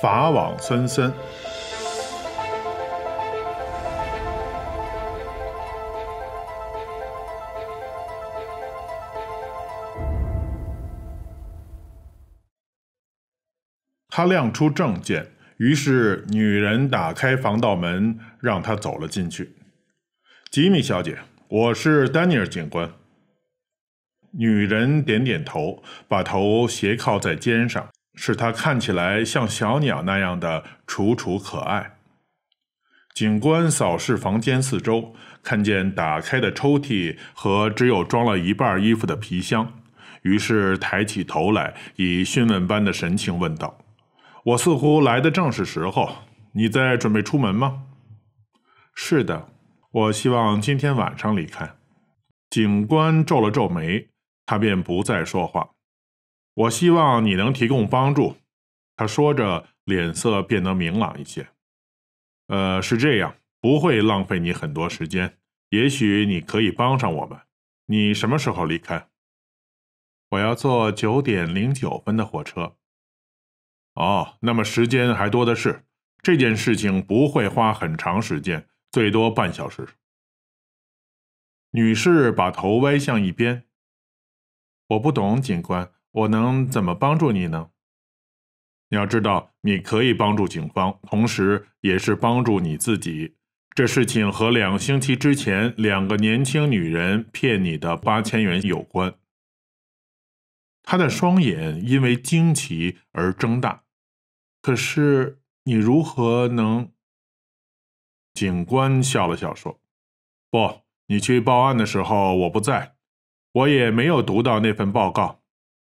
法网森森。他亮出证件，于是女人打开防盗门，让他走了进去。吉米小姐，我是丹尼尔警官。女人点点头，把头斜靠在肩上。使他看起来像小鸟那样的楚楚可爱。警官扫视房间四周，看见打开的抽屉和只有装了一半衣服的皮箱，于是抬起头来，以询问般的神情问道：“我似乎来的正是时候。你在准备出门吗？”“是的，我希望今天晚上离开。”警官皱了皱眉，他便不再说话。我希望你能提供帮助，他说着，脸色变得明朗一些。呃，是这样，不会浪费你很多时间。也许你可以帮上我们。你什么时候离开？我要坐九点零九分的火车。哦，那么时间还多的是。这件事情不会花很长时间，最多半小时。女士把头歪向一边。我不懂，警官。我能怎么帮助你呢？你要知道，你可以帮助警方，同时也是帮助你自己。这事情和两星期之前两个年轻女人骗你的八千元有关。他的双眼因为惊奇而睁大，可是你如何能？警官笑了笑说：“不，你去报案的时候我不在，我也没有读到那份报告。”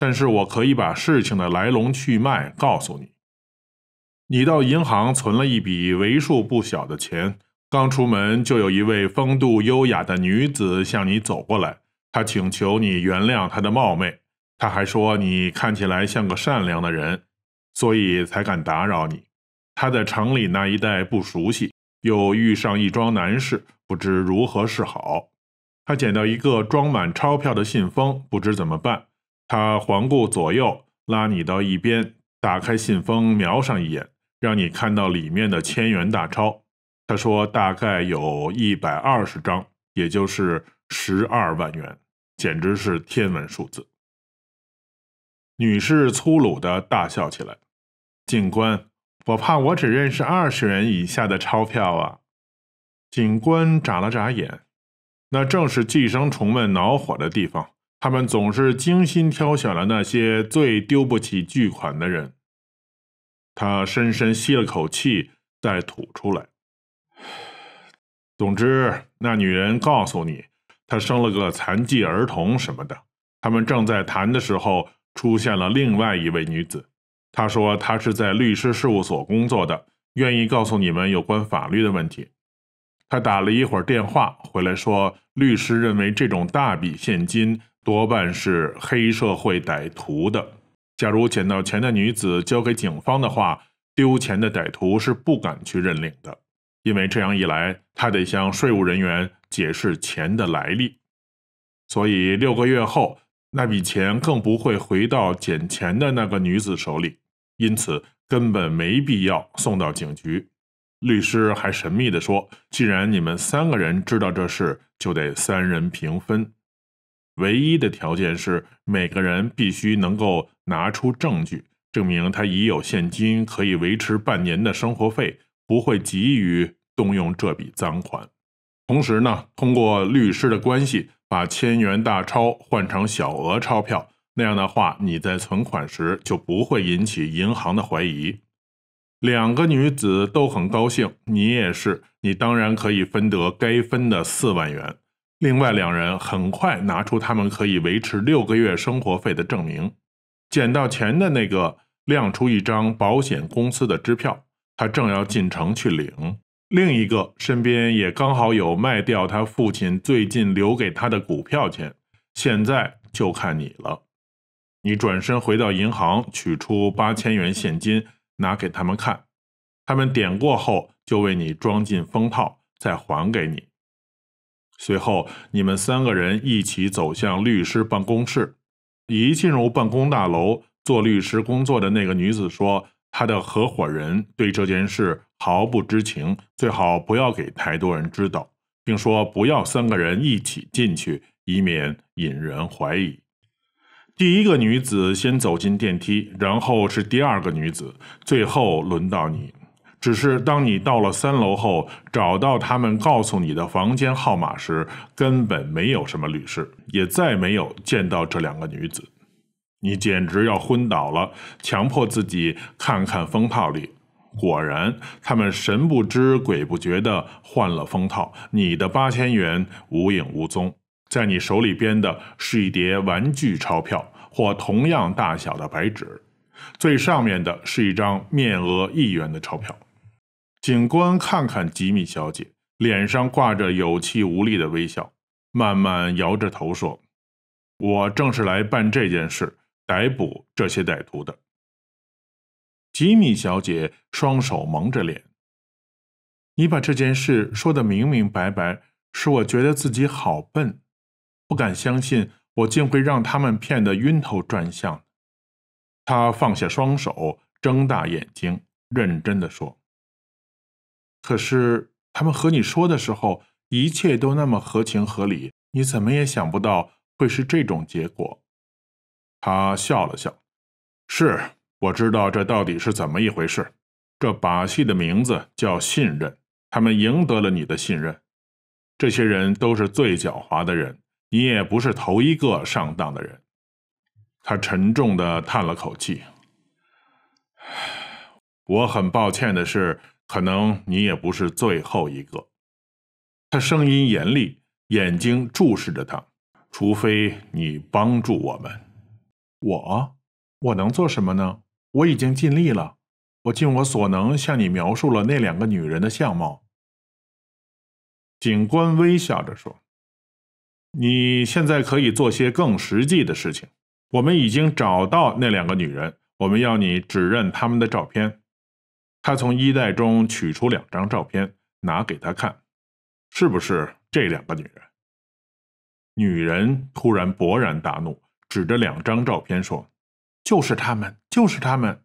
但是我可以把事情的来龙去脉告诉你。你到银行存了一笔为数不小的钱，刚出门就有一位风度优雅的女子向你走过来。她请求你原谅她的冒昧，她还说你看起来像个善良的人，所以才敢打扰你。她在城里那一带不熟悉，又遇上一桩难事，不知如何是好。她捡到一个装满钞票的信封，不知怎么办。他环顾左右，拉你到一边，打开信封，瞄上一眼，让你看到里面的千元大钞。他说：“大概有一百二十张，也就是十二万元，简直是天文数字。”女士粗鲁的大笑起来：“警官，我怕我只认识二十元以下的钞票啊！”警官眨了眨眼，那正是寄生虫们恼火的地方。他们总是精心挑选了那些最丢不起巨款的人。他深深吸了口气，再吐出来。总之，那女人告诉你，她生了个残疾儿童什么的。他们正在谈的时候，出现了另外一位女子。她说她是在律师事务所工作的，愿意告诉你们有关法律的问题。她打了一会儿电话，回来说律师认为这种大笔现金。多半是黑社会歹徒的。假如捡到钱的女子交给警方的话，丢钱的歹徒是不敢去认领的，因为这样一来，他得向税务人员解释钱的来历。所以六个月后，那笔钱更不会回到捡钱的那个女子手里。因此，根本没必要送到警局。律师还神秘地说：“既然你们三个人知道这事，就得三人平分。”唯一的条件是，每个人必须能够拿出证据，证明他已有现金可以维持半年的生活费，不会急于动用这笔赃款。同时呢，通过律师的关系，把千元大钞换成小额钞票，那样的话，你在存款时就不会引起银行的怀疑。两个女子都很高兴，你也是，你当然可以分得该分的四万元。另外两人很快拿出他们可以维持六个月生活费的证明，捡到钱的那个亮出一张保险公司的支票，他正要进城去领。另一个身边也刚好有卖掉他父亲最近留给他的股票钱，现在就看你了。你转身回到银行，取出八千元现金，拿给他们看，他们点过后就为你装进封套，再还给你。随后，你们三个人一起走向律师办公室。一进入办公大楼，做律师工作的那个女子说：“她的合伙人对这件事毫不知情，最好不要给太多人知道，并说不要三个人一起进去，以免引人怀疑。”第一个女子先走进电梯，然后是第二个女子，最后轮到你。只是当你到了三楼后，找到他们告诉你的房间号码时，根本没有什么女士，也再没有见到这两个女子。你简直要昏倒了，强迫自己看看封套里，果然，他们神不知鬼不觉地换了封套，你的八千元无影无踪，在你手里边的是一叠玩具钞票或同样大小的白纸，最上面的是一张面额一元的钞票。警官看看吉米小姐，脸上挂着有气无力的微笑，慢慢摇着头说：“我正是来办这件事，逮捕这些歹徒的。”吉米小姐双手蒙着脸：“你把这件事说得明明白白，使我觉得自己好笨，不敢相信我竟会让他们骗得晕头转向。”他放下双手，睁大眼睛，认真地说。可是他们和你说的时候，一切都那么合情合理，你怎么也想不到会是这种结果。他笑了笑：“是，我知道这到底是怎么一回事。这把戏的名字叫信任，他们赢得了你的信任。这些人都是最狡猾的人，你也不是头一个上当的人。”他沉重地叹了口气：“ 我很抱歉的是。”可能你也不是最后一个。他声音严厉，眼睛注视着他。除非你帮助我们，我我能做什么呢？我已经尽力了，我尽我所能向你描述了那两个女人的相貌。警官微笑着说：“你现在可以做些更实际的事情。我们已经找到那两个女人，我们要你指认他们的照片。”他从衣袋中取出两张照片，拿给他看，是不是这两个女人？女人突然勃然大怒，指着两张照片说：“就是他们，就是他们。”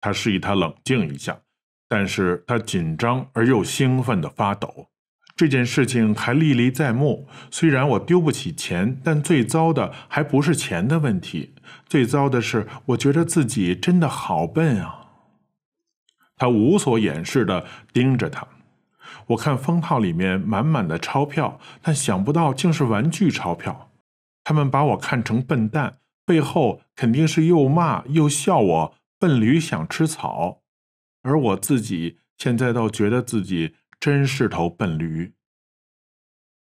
他示意他冷静一下，但是他紧张而又兴奋的发抖。这件事情还历历在目。虽然我丢不起钱，但最糟的还不是钱的问题，最糟的是，我觉得自己真的好笨啊。他无所掩饰地盯着他。我看封套里面满满的钞票，但想不到竟是玩具钞票。他们把我看成笨蛋，背后肯定是又骂又笑我笨驴想吃草。而我自己现在倒觉得自己真是头笨驴。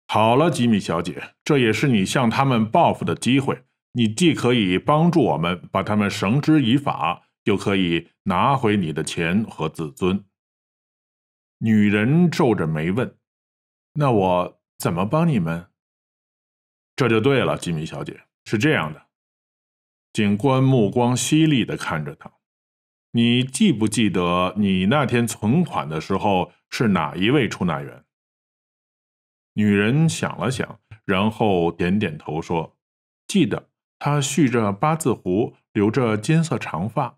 好了，吉米小姐，这也是你向他们报复的机会。你既可以帮助我们把他们绳之以法。就可以拿回你的钱和自尊。女人皱着眉问：“那我怎么帮你们？”这就对了，吉米小姐，是这样的。警官目光犀利地看着她：“你记不记得你那天存款的时候是哪一位出纳员？”女人想了想，然后点点头说：“记得，他蓄着八字胡，留着金色长发。”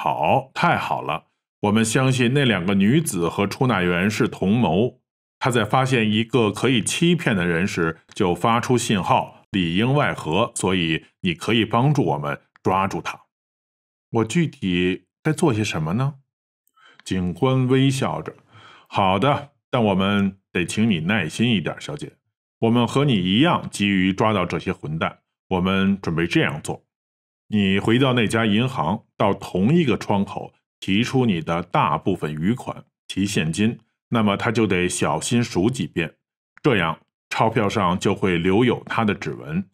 好，太好了！我们相信那两个女子和出纳员是同谋。他在发现一个可以欺骗的人时，就发出信号，里应外合。所以，你可以帮助我们抓住他。我具体该做些什么呢？警官微笑着。好的，但我们得请你耐心一点，小姐。我们和你一样急于抓到这些混蛋。我们准备这样做。你回到那家银行，到同一个窗口提出你的大部分余款，提现金，那么他就得小心数几遍，这样钞票上就会留有他的指纹。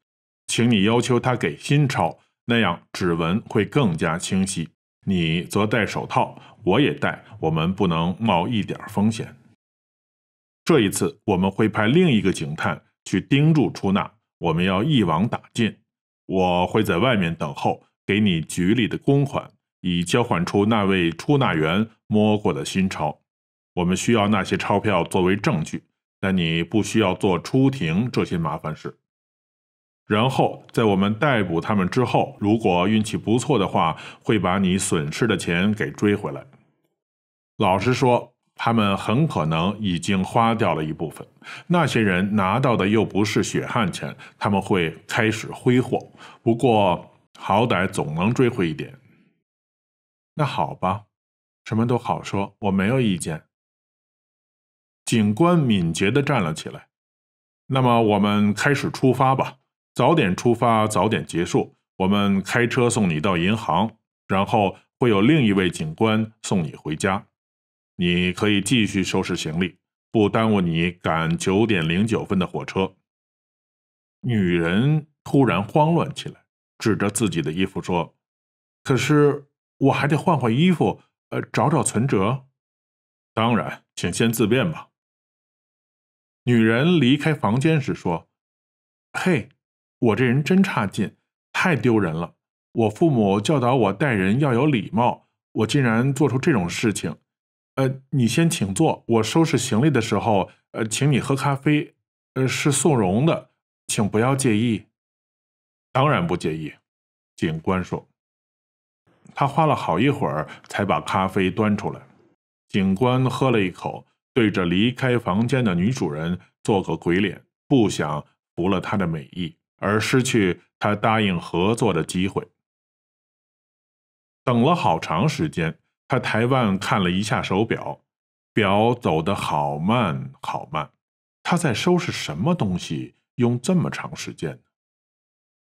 请你要求他给新钞，那样指纹会更加清晰。你则戴手套，我也戴，我们不能冒一点风险。这一次我们会派另一个警探去盯住出纳，我们要一网打尽。我会在外面等候，给你局里的公款，以交换出那位出纳员摸过的新钞。我们需要那些钞票作为证据，但你不需要做出庭这些麻烦事。然后，在我们逮捕他们之后，如果运气不错的话，会把你损失的钱给追回来。老实说。他们很可能已经花掉了一部分。那些人拿到的又不是血汗钱，他们会开始挥霍。不过好歹总能追回一点。那好吧，什么都好说，我没有意见。警官敏捷地站了起来。那么我们开始出发吧，早点出发，早点结束。我们开车送你到银行，然后会有另一位警官送你回家。你可以继续收拾行李，不耽误你赶九点零九分的火车。女人突然慌乱起来，指着自己的衣服说：“可是我还得换换衣服，呃，找找存折。”当然，请先自便吧。女人离开房间时说：“嘿，我这人真差劲，太丢人了！我父母教导我待人要有礼貌，我竟然做出这种事情。”呃，你先请坐。我收拾行李的时候，呃，请你喝咖啡，呃，是送荣的，请不要介意。当然不介意。警官说。他花了好一会儿才把咖啡端出来。警官喝了一口，对着离开房间的女主人做个鬼脸，不想拂了他的美意，而失去他答应合作的机会。等了好长时间。他抬腕看了一下手表，表走得好慢好慢。他在收拾什么东西，用这么长时间？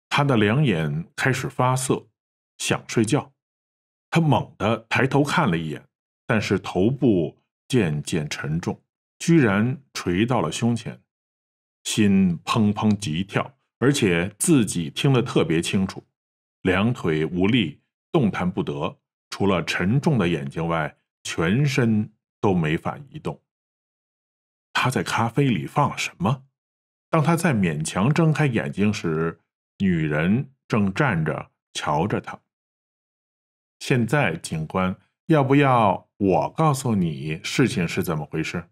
他的两眼开始发涩，想睡觉。他猛地抬头看了一眼，但是头部渐渐沉重，居然垂到了胸前，心砰砰急跳，而且自己听得特别清楚。两腿无力，动弹不得。除了沉重的眼睛外，全身都没法移动。他在咖啡里放了什么？当他在勉强睁开眼睛时，女人正站着瞧着他。现在，警官，要不要我告诉你事情是怎么回事？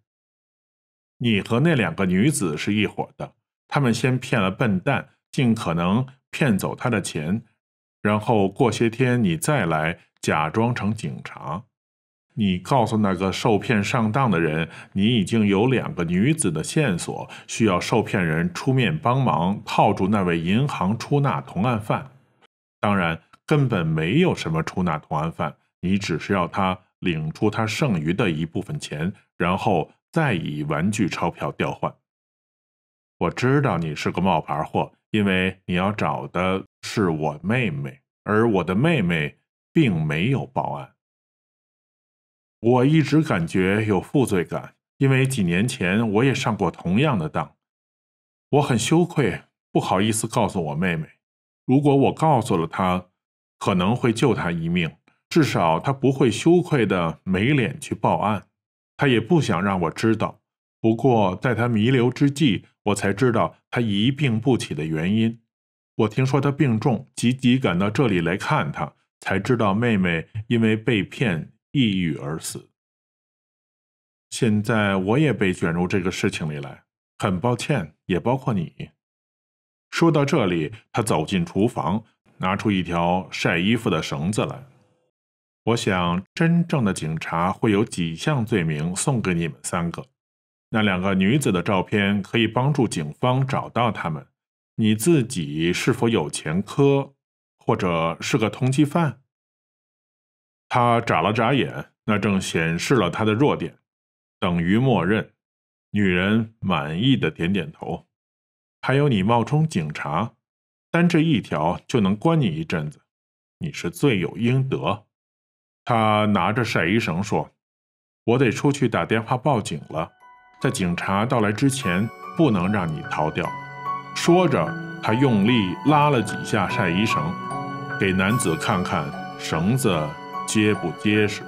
你和那两个女子是一伙的。他们先骗了笨蛋，尽可能骗走他的钱。然后过些天你再来，假装成警察。你告诉那个受骗上当的人，你已经有两个女子的线索，需要受骗人出面帮忙套住那位银行出纳同案犯。当然，根本没有什么出纳同案犯，你只是要他领出他剩余的一部分钱，然后再以玩具钞票调换。我知道你是个冒牌货。因为你要找的是我妹妹，而我的妹妹并没有报案。我一直感觉有负罪感，因为几年前我也上过同样的当。我很羞愧，不好意思告诉我妹妹。如果我告诉了她，可能会救她一命，至少她不会羞愧的没脸去报案。她也不想让我知道。不过，在他弥留之际，我才知道他一病不起的原因。我听说他病重，急急赶到这里来看他，才知道妹妹因为被骗抑郁而死。现在我也被卷入这个事情里来，很抱歉，也包括你。说到这里，他走进厨房，拿出一条晒衣服的绳子来。我想，真正的警察会有几项罪名送给你们三个。那两个女子的照片可以帮助警方找到他们。你自己是否有前科，或者是个通缉犯？他眨了眨眼，那正显示了他的弱点，等于默认。女人满意的点点头。还有，你冒充警察，单这一条就能关你一阵子。你是罪有应得。他拿着晒衣绳说：“我得出去打电话报警了。”在警察到来之前，不能让你逃掉。”说着，他用力拉了几下晒衣绳，给男子看看绳子结不结实。